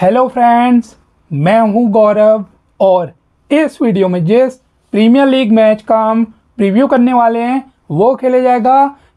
hello friends मैं हूं गौरव और इस वीडियो में जिस प्रीमियर लीग मैच का हम प्रीव्यू करने वाले हैं वो खेले जाएगा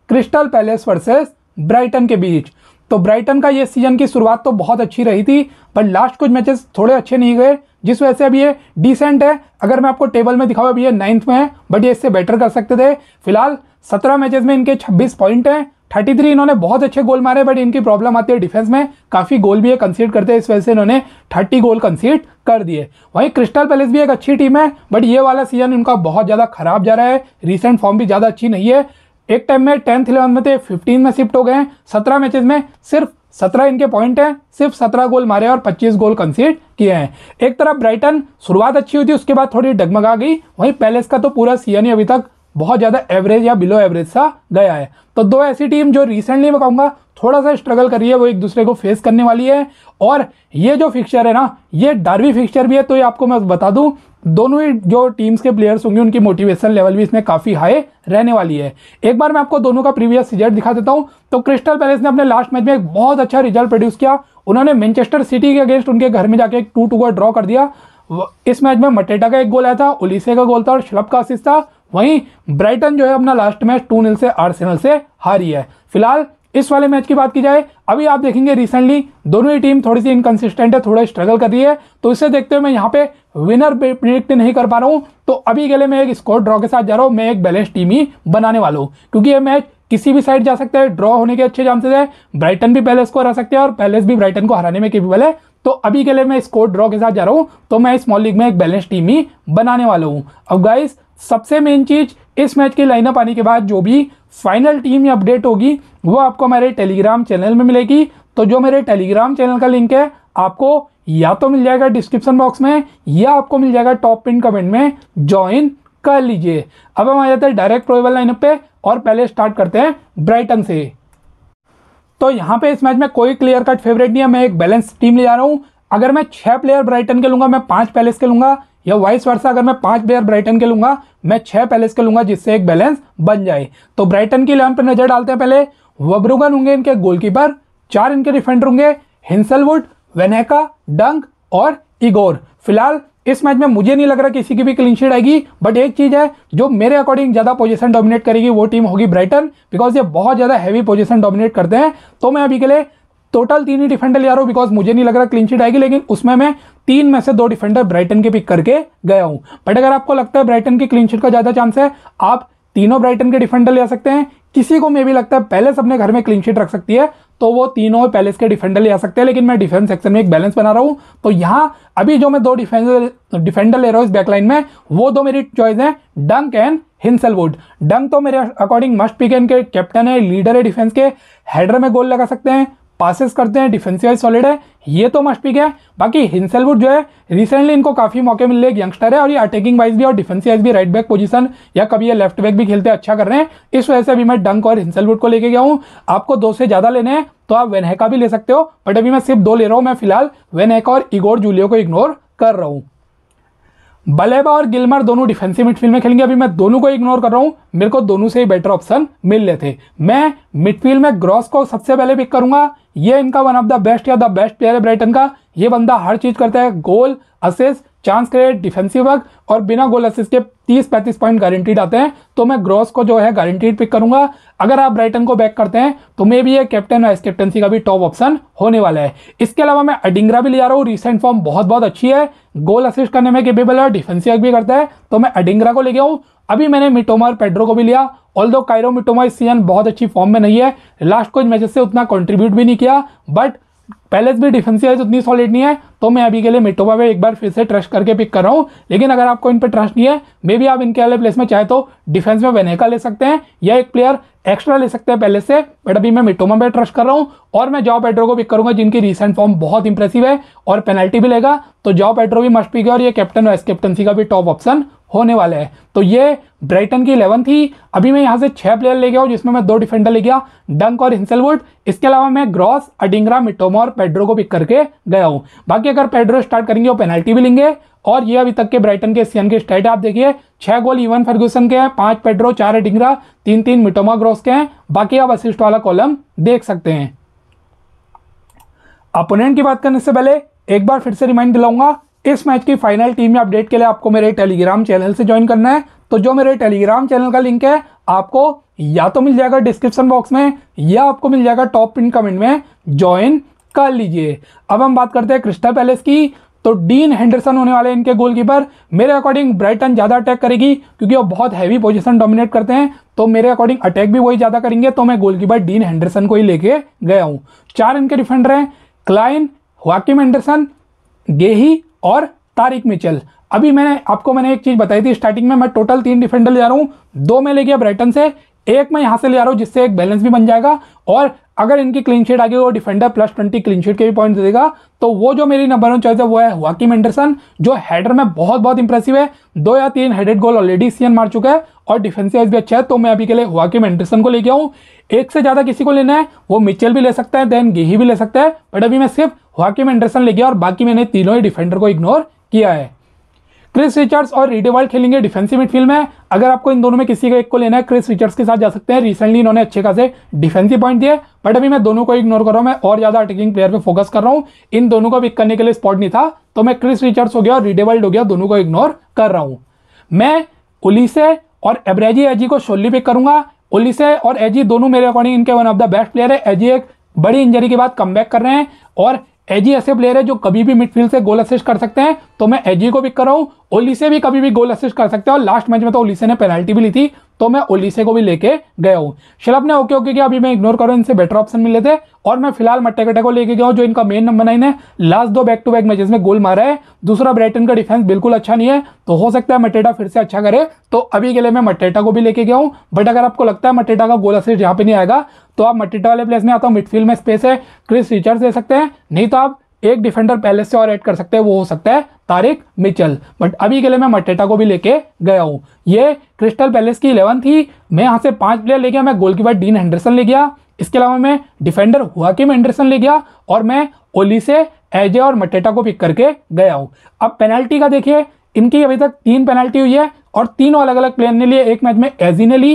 क्रिस्टल पैलेस वर्सेस ब्राइटन के बीच तो ब्राइटन का ये सीजन की शुरुआत तो बहुत अच्छी रही थी पर लास्ट कुछ मैचेस थोड़े अच्छे नहीं गए जिस वजह से अब ये डिसेंट है अगर मैं आपको टेबल में दिखाऊँ अभी ये नाइन्थ में है बट ये इससे बेटर कर सकते थे फिलहाल सत्रह मैचेस में इनके छब्बीस पॉइंट हैं थर्टी थ्री इन्होंने बहुत अच्छे गोल मारे बट इनकी प्रॉब्लम आती है डिफेंस में काफ़ी गोल भी है कंसीड करते हैं इस वजह से इन्होंने थर्टी गोल कंसीड कर दिए वहीं क्रिस्टल पैलेस भी एक अच्छी टीम है बट ये वाला सीजन इनका बहुत ज़्यादा खराब जा रहा है रिसेंट फॉर्म भी ज़्यादा अच्छी नहीं है एक टाइम में टेंथ इलेवन में थे फिफ्टीन में शिफ्ट हो गए हैं सत्रह मैचेज में सिर्फ सत्रह इनके पॉइंट हैं सिर्फ सत्रह गोल मारे और पच्चीस गोल कंसीड किए हैं एक तरफ ब्राइटन शुरुआत अच्छी हुई थी उसके बाद थोड़ी डगमगा गई वहीं पैलेस का तो पूरा सीजन ही अभी तक बहुत ज़्यादा एवरेज या बिलो एवरेज सा गया है तो दो ऐसी टीम जो रिसेंटली मैं कहूँगा थोड़ा सा स्ट्रगल कर रही है वो एक दूसरे को फेस करने वाली है और ये जो फिक्चर है ना ये डार्वी फिक्चर भी है तो ये आपको मैं बता दूं दोनों ही जो टीम्स के प्लेयर्स होंगे उनकी मोटिवेशन लेवल भी इसमें काफ़ी हाई रहने वाली है एक बार मैं आपको दोनों का प्रीवियस रिजल्ट दिखा देता हूँ तो क्रिस्टल पैलेस ने अपने लास्ट मैच में एक बहुत अच्छा रिजल्ट प्रोड्यूस किया उन्होंने मैनचेस्टर सिटी के अगेंस्ट उनके घर में जाके एक टू टू का ड्रॉ कर दिया इस मैच में मटेटा का एक गोल आया था उलिसे का गोल था और श्लब का असिस्ट था वहीं ब्राइटन जो है अपना लास्ट मैच टू नील से आर्सेनल से हारी है फिलहाल इस वाले मैच की बात की जाए अभी आप देखेंगे रिसेंटली दोनों ही टीम थोड़ी सी इनकन्सिस्टेंट है थोड़ा स्ट्रगल कर रही है तो इसे देखते हुए मैं यहाँ पे विनर प्रिडिक्ट नहीं कर पा रहा हूँ तो अभी के लिए मैं एक स्कोर ड्रॉ के साथ जा रहा हूँ मैं एक बैलेंस टीम ही बनाने वाला हूँ क्योंकि ये मैच किसी भी साइड जा सकता है ड्रॉ होने के अच्छे चांसेस है ब्राइटन भी पैलेस को हरा सकते हैं और पैलेस भी ब्राइटन को हराने में केपेबल है तो अभी के लिए मैं स्कोर ड्रॉ के साथ जा रहा हूँ तो मैं मॉल लीग में एक बैलेंस टीम ही बनाने वाला हूँ अब गाइस सबसे मेन चीज़ इस मैच की लाइनअप आने के बाद जो भी फाइनल टीम या अपडेट होगी वो आपको हमारे टेलीग्राम चैनल में मिलेगी तो जो मेरे टेलीग्राम चैनल का लिंक है आपको या तो मिल जाएगा डिस्क्रिप्शन बॉक्स में या आपको मिल जाएगा टॉप पिन कमेंट में ज्वाइन कर लीजिए अब हम आ जाते हैं डायरेक्ट प्रोबेबल लाइनअप पे और पहले स्टार्ट करते हैं ब्राइटन से तो यहाँ पे इस मैच में कोई क्लियर कट फेवरेट नहीं है मैं एक बैलेंस टीम ले जा रहा हूँ अगर मैं छह प्लेयर ब्राइटन के लूंगा मैं पांच पैलेस के लूंगा या वाइस वर्षा अगर मैं पांच प्लेयर ब्राइटन के लूंगा मैं छह पैलेस के लूंगा जिससे एक बैलेंस बन जाए तो ब्राइटन की इलेवन पर नजर डालते हैं पहले वब्रुगन होंगे इनके गोलकीपर चार इनके डिफेंडर होंगे हिंसलवुड वेनेका डंक और इगोर फिलहाल इस मैच में मुझे नहीं लग रहा किसी की भी क्लीन आएगी बट एक चीज़ है जो मेरे अकॉर्डिंग ज़्यादा पोजीशन डोमिनेट करेगी वो टीम होगी ब्राइटन बिकॉज ये बहुत ज़्यादा हैवी पोजीशन डोमिनेट करते हैं तो मैं अभी के लिए टोटल तीन ही डिफेंडर यारो बिकॉज मुझे नहीं लग रहा क्लीन आएगी लेकिन उसमें मैं तीन में से दो डिफेंडर ब्राइटन के पिक करके गया हूँ बट अगर आपको लगता है ब्राइटन की क्लीन का ज़्यादा चांस है आप तीनों ब्राइटन के डिफेंडर ले सकते हैं किसी को मे भी लगता है पैलेस अपने घर में क्लीन रख सकती है तो वो तीनों पैलेस के डिफेंडर ले आ सकते हैं लेकिन मैं डिफेंस सेक्शन में एक बैलेंस बना रहा हूँ तो यहाँ अभी जो मैं दो डिफेंडर डिफेंडर ले रहा हूँ इस बैकलाइन में वो दो मेरी चॉइस है डंक एंड हिंसलवुड डंक तो मेरे अकॉर्डिंग मस्ट पिक एन के कैप्टन है लीडर है डिफेंस के हेडर में गोल लगा सकते हैं पासिस करते हैं डिफेंसिव सॉलिड है ये तो मस्ट पिक है बाकी हिंसलवुड जो है रिसेंटली इनको काफ़ी मौके मिल रहे एक यंगस्टर है और ये अटैकिंग वाइज भी और डिफेंसिव भी राइट बैक पोजीशन या कभी ये लेफ्ट बैक भी खेलते हैं अच्छा कर रहे हैं इस वजह से अभी मैं डंक और हिंसलवुड को लेके गया हूँ आपको दो से ज़्यादा लेने हैं तो आप वेनहेका भी ले सकते हो बट अभी मैं सिर्फ दो ले रहा हूँ मैं फिलहाल वेनहेका और इगोर जूलियो को इग्नोर कर रहा हूँ बलेबा और गिलमर दोनों डिफेंसिव मिडफील्ड में खेलेंगे अभी मैं दोनों को इग्नोर कर रहा हूं मेरे को दोनों से ही बेटर ऑप्शन मिल रहे थे मैं मिडफील्ड में ग्रॉस को सबसे पहले पिक करूंगा ये इनका वन ऑफ द बेस्ट या द बेस्ट प्लेयर है ब्राइटन का ये बंदा हर चीज करता है goal assist chance create defensive work और बिना गोल असिस्ट के 30-35 पॉइंट गारंटीड आते हैं तो मैं ग्रॉस को जो है गारंटीड पिक करूंगा अगर आप ब्राइटन को बैक करते हैं तो मे भी ये कैप्टन वाइस कैप्टनसी का भी टॉप ऑप्शन होने वाला है इसके अलावा मैं अडिंगरा भी ले जा रहा हूँ रिसेंट फॉर्म बहुत बहुत अच्छी है गोल असिस्ट करने में केपेबल है डिफेंस वर्क भी करता है तो मैं अडिंगरा को गया हूँ अभी मैंने मिटोमा और पेड्रो को भी लिया ऑल दो कायरो मिटोमा इस सीजन बहुत अच्छी फॉर्म में नहीं है लास्ट कुछ मैचेस से उतना कंट्रीब्यूट भी नहीं किया बट पैलेस भी डिफेंसिव उतनी सॉलिड नहीं है तो मैं अभी के लिए मिटोवा पे एक बार फिर से ट्रस्ट करके पिक कर रहा हूँ लेकिन अगर आपको इन पर ट्रस्ट नहीं है मे भी आप इनके अगले प्लेस में चाहे तो डिफेंस में वेनेका ले सकते हैं या एक प्लेयर एक्स्ट्रा ले सकते हैं पहले से बट अभी मैं मिटोमा पे ट्रस्ट कर रहा हूँ और मैं जॉब पेट्रो को पिक करूंगा जिनकी रिसेंट फॉर्म बहुत इंप्रेसिव है और पेनल्टी भी लेगा तो जॉब पेट्रो भी मस्ट पिक है और ये कैप्टन वाइस कैप्टनसी का भी टॉप ऑप्शन होने वाले हैं तो ये ब्राइटन की इलेवन थी अभी मैं यहाँ से छह प्लेयर ले गया जिसमें मैं दो डिफेंडर ले गया डंक और हिंसलवुड इसके अलावा मैं ग्रॉस अडिंगरा मिटोमो और पेड्रो को पिक करके गया हूँ बाकी अगर पेड्रो स्टार्ट करेंगे वो पेनल्टी भी लेंगे और ये अभी तक के ब्राइटन के सीएन के स्टेट आप देखिए छह गोल इवन फर्ग्यूसन के हैं पांच पेड्रो चार डिंगरा तीन तीन मिटोमा ग्रॉस के हैं बाकी आप असिस्ट वाला कॉलम देख सकते हैं अपोनेंट की बात करने से पहले एक बार फिर से रिमाइंड दिलाऊंगा इस मैच की फाइनल टीम में अपडेट के लिए आपको मेरे टेलीग्राम चैनल से ज्वाइन करना है तो जो मेरे टेलीग्राम चैनल का लिंक है आपको या तो मिल जाएगा डिस्क्रिप्शन बॉक्स में या आपको मिल जाएगा टॉप पिन कमेंट में ज्वाइन कर लीजिए अब हम बात करते हैं क्रिस्टा पैलेस की तो डीन हेंडरसन होने वाले इनके गोलकीपर मेरे अकॉर्डिंग ब्राइटन ज़्यादा अटैक करेगी क्योंकि वो बहुत हैवी पोजीशन डोमिनेट करते हैं तो मेरे अकॉर्डिंग अटैक भी वही ज़्यादा करेंगे तो मैं गोलकीपर डीन हैंडरसन को ही लेके गया हूँ चार इनके डिफेंडर हैं क्लाइन वाकिम एंडरसन गेही और तारिक मिचेल अभी मैंने आपको मैंने एक चीज़ बताई थी स्टार्टिंग में मैं टोटल तीन डिफेंडर ले जा रहा हूँ दो मैं ले गया ब्राइटन से एक मैं यहां से ले आ रहा हूँ जिससे एक बैलेंस भी बन जाएगा और अगर इनकी क्लीन शीट आ गई वो defender plus twenty clean sheet के भी पॉइंट देगा तो वो जो मेरी नंबर वन चॉइस है वो है वाकिम एंडरसन जो हेडर में बहुत बहुत इंप्रेसिव है दो या तीन हेडेड गोल ऑलरेडी सीएन मार चुका है और डिफेंसिव भी अच्छा है तो मैं अभी के लिए वाकिम एंडरसन को लेके आऊँ एक से ज़्यादा किसी को लेना है वो मिचेल भी ले सकता है देन गेही भी ले सकता है बट अभी मैं सिर्फ वाकिम एंडरसन ले गया और बाकी मैंने तीनों ही डिफेंडर को इग्नोर किया है क्रिस रिचर्ड्स और रिडेवाल्ड खेलेंगे डिफेंसिव मिडफील्ड में अगर आपको इन दोनों में किसी को एक को लेना है क्रिस रिचर्ड्स के साथ जा सकते हैं रिसेंटली इन्होंने अच्छे खासे डिफेंसिव पॉइंट दिए बट अभी मैं दोनों को इग्नोर कर रहा हूँ मैं और ज़्यादा अटैकिंग प्लेयर पे फोकस कर रहा हूँ इन दोनों को पिक करने के लिए स्पॉट नहीं था तो मैं क्रिस रिचर्ड्स हो गया और रिडेवाल्ड हो गया दोनों को इग्नोर कर रहा हूँ मैं उलीसे और एब्रेजी एजी को शोली पिक करूंगा उलीसे और एजी दोनों मेरे अकॉर्डिंग इनके one of the best player है एजी एक बड़ी इंजरी के बाद कम कर रहे हैं और एजी ऐसे प्लेयर है जो कभी भी मिडफील्ड से गोल असिस्ट कर सकते हैं तो मैं एजी को पिक कर रहा हूं ओली से भी कभी भी गोल असिस्ट कर सकते हैं और लास्ट मैच में तो ओली से ने पेनल्टी भी ली थी तो मैं ओलिसे को भी लेके गया हूँ शिलप ने ओके ओके किया अभी मैं इग्नोर करूँ इनसे बेटर ऑप्शन मिले थे और मैं फिलहाल मट्टेकटे को लेके गया हूँ जो इनका मेन नंबर नाइन है लास्ट दो बैक टू बैक मैचेस में गोल मारा है दूसरा ब्रेटन का डिफेंस बिल्कुल अच्छा नहीं है तो हो सकता है मटेटा फिर से अच्छा करे तो अभी के लिए मैं मटेटा को भी लेके गया हूँ बट अगर आपको लगता है मटेटा का गोल असर यहाँ पे नहीं आएगा तो आप मटेटा वाले प्लेस में आता हूँ मिडफील्ड में स्पेस है क्रिस रिचर्स दे सकते हैं नहीं तो आप एक डिफेंडर पहले से और ऐड कर सकते हैं वो हो सकता है तारिक मिचल बट अभी के लिए मैं मटेटा को भी लेके गया हूँ ये क्रिस्टल पैलेस की इलेवन थी मैं यहाँ से पांच प्लेयर ले गया मैं गोलकीपर डीन हैंडरसन ले गया इसके अलावा मैं डिफेंडर हुआ हुआकिम एंडरसन ले गया और मैं ओली से एजे और मटेटा को पिक करके गया हूँ अब पेनल्टी का देखिए इनकी अभी तक तीन पेनल्टी हुई है और तीनों अलग अलग प्लेयर ने लिए एक मैच में एजी ने ली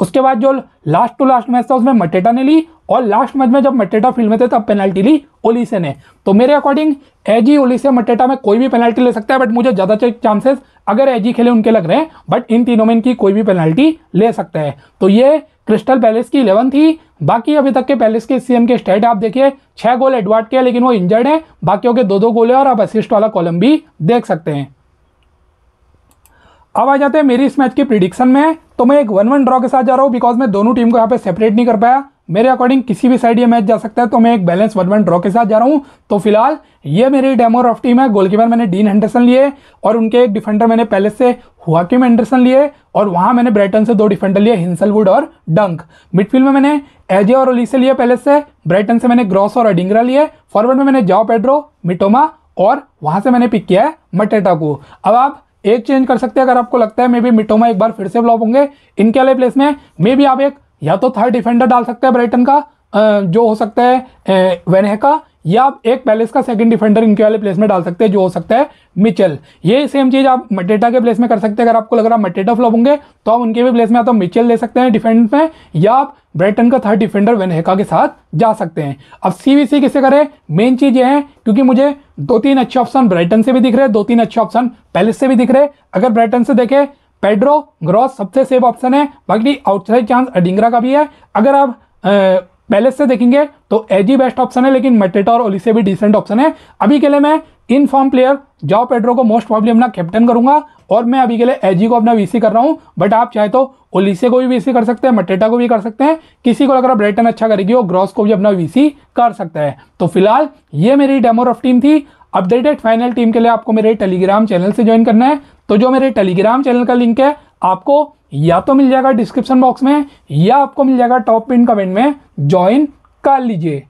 उसके बाद जो लास्ट टू लास्ट मैच था उसमें मटेटा ने ली और लास्ट मैच में जब मटेटा फील्ड में थे तब पेनल्टी ली ओलीसे ने तो मेरे अकॉर्डिंग एजी ओलिसे मटेटा में कोई भी पेनल्टी ले सकता है बट मुझे ज़्यादा चांसेस अगर एजी खेले उनके लग रहे हैं बट इन तीनों में इनकी कोई भी पेनल्टी ले सकता है तो ये क्रिस्टल पैलेस की इलेवन थी बाकी अभी तक के पैलेस के सीएम के स्टेट आप देखिए छह गोल एडवार्ड के लेकिन वो इंजर्ड है बाकी के दो दो गोल है और आप असिस्ट वाला कॉलम भी देख सकते हैं अब आ जाते हैं मेरी इस मैच की प्रिडिक्शन में तो मैं एक वन वन ड्रॉ के साथ जा रहा हूँ बिकॉज मैं दोनों टीम को यहाँ पे सेपरेट नहीं कर पाया मेरे अकॉर्डिंग किसी भी साइड ये मैच जा सकता है तो मैं एक बैलेंस वन वन ड्रॉ के साथ जा रहा हूँ तो फिलहाल ये मेरी डेमो रफ टीम है गोलकीपर मैंने डीन हेंडरसन लिए और उनके एक डिफेंडर मैंने पहले से हुआकिम एंडरसन लिए और वहाँ मैंने ब्राइटन से दो डिफेंडर लिए हिंसलवुड और डंक मिडफील्ड में मैंने एजे और ओली से लिए पहले से ब्राइटन से मैंने ग्रॉस और अडिंगरा लिए फॉरवर्ड में मैंने जाओ पेड्रो मिटोमा और वहाँ से मैंने पिक किया है मटेटा को अब आप एक चेंज कर सकते हैं अगर आपको लगता है मे बी मिटोमा एक बार फिर से ब्लॉप होंगे इनके वाले प्लेस में मे बी आप एक या तो थर्ड डिफेंडर डाल सकते हैं ब्राइटन का जो हो सकता है वेनह का या आप एक पैलेस का सेकंड डिफेंडर इनके वाले प्लेस में डाल सकते हैं जो हो सकता है मिचेल ये सेम चीज़ आप मटेटा के प्लेस में कर सकते हैं अगर आपको लग रहा है मटेटा फ्लॉप होंगे तो आप उनके भी प्लेस में आप तो मिचेल ले सकते हैं डिफेंस में या आप ब्रेटन का थर्ड डिफेंडर वेनहेका के साथ जा सकते हैं अब सीवीसी किसे करें मेन चीज़ ये है क्योंकि मुझे दो तीन अच्छे ऑप्शन ब्रेटन से भी दिख रहे दो तीन अच्छे ऑप्शन पैलेस से भी दिख रहे अगर ब्रैटन से देखें पेड्रो ग्रॉस सबसे सेफ ऑप्शन है बाकी आउटसाइड चांस अडिंगरा का भी है अगर आप पैलेस से देखेंगे तो एजी बेस्ट ऑप्शन है लेकिन मेटेटा और ओलिसे भी डिसेंट ऑप्शन है अभी के लिए मैं इन फॉर्म प्लेयर जाओ पेड्रो को मोस्ट प्रॉब्लम अपना कैप्टन करूंगा और मैं अभी के लिए एजी को अपना वीसी कर रहा हूं बट आप चाहे तो ओलिसे को भी वीसी कर सकते हैं मटेटा को भी कर सकते हैं किसी को अगर ब्रेटन अच्छा करेगी वो ग्रॉस को भी अपना वीसी कर सकता है तो फिलहाल ये मेरी डेमो ऑफ टीम थी अपडेटेड फाइनल टीम के लिए आपको मेरे टेलीग्राम चैनल से ज्वाइन करना है तो जो मेरे टेलीग्राम चैनल का लिंक है आपको या तो मिल जाएगा डिस्क्रिप्शन बॉक्स में या आपको मिल जाएगा टॉप पिन कमेंट में ज्वाइन कर लीजिए